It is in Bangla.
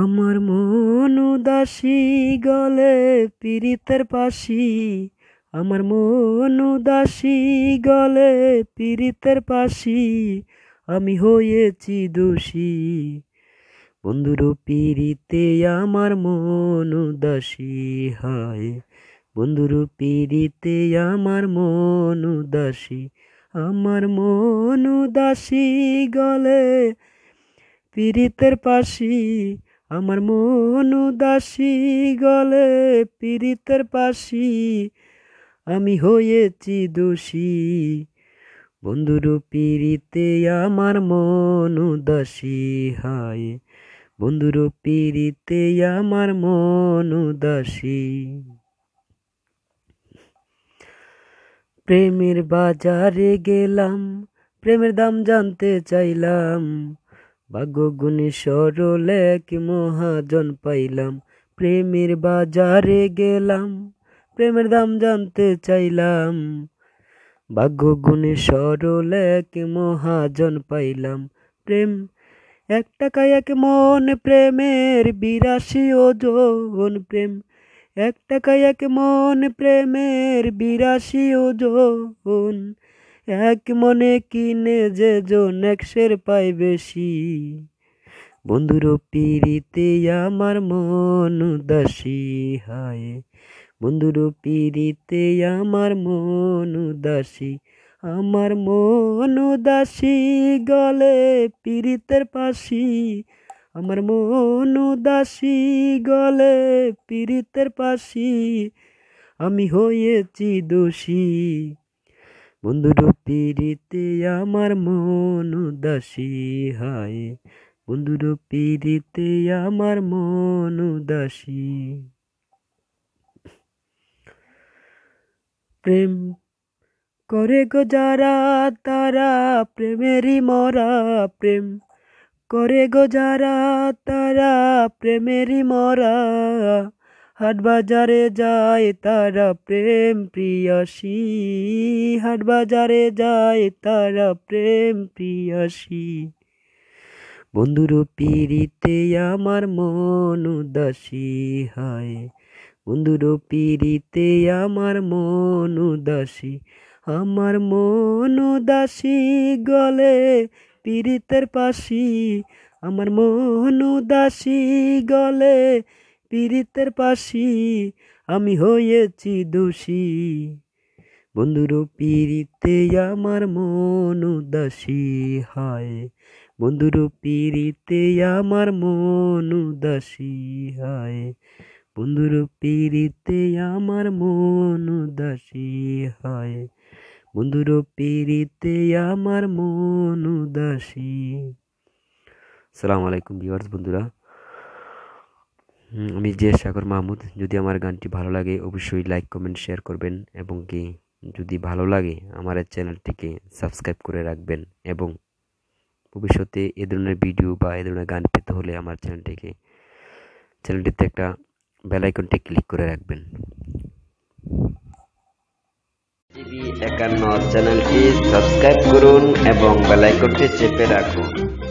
আমার মন উদাসী গলে পীড়িতের পাশি আমার মন উদাসী গলে পীড়িতের পাশি আমি হয়েছি দোষী বন্ধুর পীড়িতে আমার মন উদাসী হায় বন্ধুর পীড়িতে আমার মন উদাসী আমার মন উদাসী গলে পীড়িতের পাশি আমার মন উদাসী গলে পীড়িতের পাশি আমি হয়েছি দোষী বন্ধুর পীড়িতে আমার মন উদাসী হায় বন্ধুর পীড়িতে আমার মন উদাসী প্রেমের বাজারে গেলাম প্রেমের দাম জানতে চাইলাম ভাগ্যগুণী সরল এক মহাজন পাইলাম প্রেমের বাজারে গেলাম প্রেমের দাম জানতে চাইলাম ভাগ্যগুণী সরল এক মহাজন পাইলাম প্রেম এক টাকায় এক মন প্রেমের বিরাশি ওজন প্রেম এক টাকায় এক মন প্রেমের বিরাশি ওজন এক মনে কিনে যে জো নেক্সের পাই বেশি বন্ধুর পিড়িতে আমার মন উদাসী হায় বন্ধুর পিড়িতে আমার মন উদাসী আমার মন উদাসী গলে পিড়িতের পাশি আমার মন উদাসী গলে পিড়িতের পাশি আমি হয়েছি দোষী বন্ধুর পিড়িতে আমার মন উদাসী হায় বন্ধুর পিড়িতে আমার মন উদাসী প্রেম করে গো যারা তারা প্রেমেরই মরা প্রেম করে গো যারা তারা প্রেমেরই মরা বাজারে যায় তারা প্রেম হাট বাজারে যায় তারা প্রেম প্রিয়াসী বন্ধুর পিড়িতে আমার মন উদাসী হয় বন্ধুর পিড়িতে আমার মন উদাসী আমার মন উদাসী গলে পীড়িতের পাশি আমার মন উদাসী গলে পীড়িতের পাশি আমি হয়েছি দোষী বন্ধুর পীড়িতে আমার মন উদাসী হয় বন্ধুর পীড়িতে আমার মন উদাসী হয় বন্ধুর পীড়িতে আমার মন উদাসী হয় বন্ধুর পীড়িতে আমার মন উদাসী সালাম আলাইকুম ভিউয়ার্স বন্ধুরা আমি জে সাগর মাহমুদ যদি আমার গানটি ভালো লাগে অবশ্যই লাইক কমেন্ট শেয়ার করবেন এবং কি যদি ভালো লাগে আমার চ্যানেলটিকে সাবস্ক্রাইব করে রাখবেন এবং ভবিষ্যতে এ ধরনের ভিডিও বা এ ধরনের গান পেতে হলে আমার চ্যানেলটিকে চ্যানেলটিতে একটা বেলাইকনটি ক্লিক করে রাখবেন একান্ন চ্যানেলটি সাবস্ক্রাইব করুন এবং বেলাইকনটি চেপে রাখুন